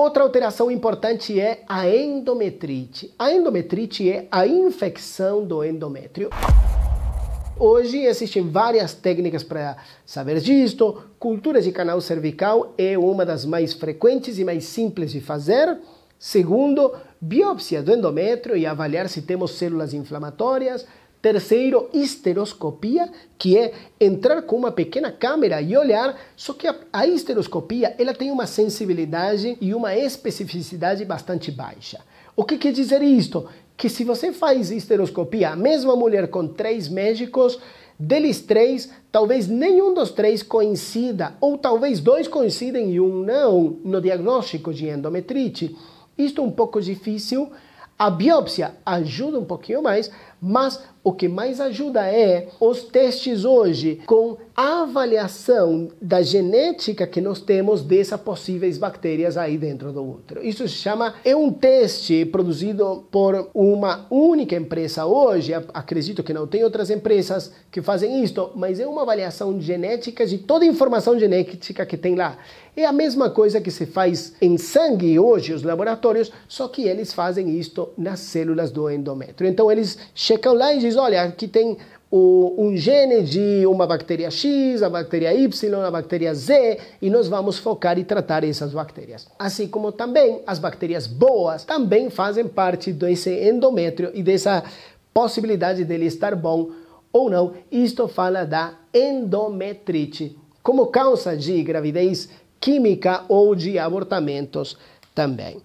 Outra alteração importante é a endometrite. A endometrite é a infecção do endométrio. Hoje existem várias técnicas para saber disto. Cultura de canal cervical é uma das mais frequentes e mais simples de fazer. Segundo, biópsia do endométrio e avaliar se temos células inflamatórias. Terceiro, histeroscopia, que é entrar com uma pequena câmera e olhar, só que a, a histeroscopia ela tem uma sensibilidade e uma especificidade bastante baixa. O que quer dizer isto? Que se você faz histeroscopia, a mesma mulher com três médicos, deles três, talvez nenhum dos três coincida, ou talvez dois coincidem e um não, no diagnóstico de endometrite. Isto é um pouco difícil. A biópsia ajuda um pouquinho mais, mas o que mais ajuda é os testes hoje com avaliação da genética que nós temos dessas possíveis bactérias aí dentro do útero. Isso se chama é um teste produzido por uma única empresa hoje. Acredito que não tem outras empresas que fazem isto, mas é uma avaliação genética de toda a informação genética que tem lá. É a mesma coisa que se faz em sangue hoje os laboratórios, só que eles fazem isto nas células do endométrio. Então eles checam lá e dizem olha, aqui tem o, um gene de uma bactéria X, a bactéria Y, a bactéria Z, e nós vamos focar e tratar essas bactérias. Assim como também as bactérias boas também fazem parte desse endométrio e dessa possibilidade dele estar bom ou não. Isto fala da endometrite, como causa de gravidez química ou de abortamentos também.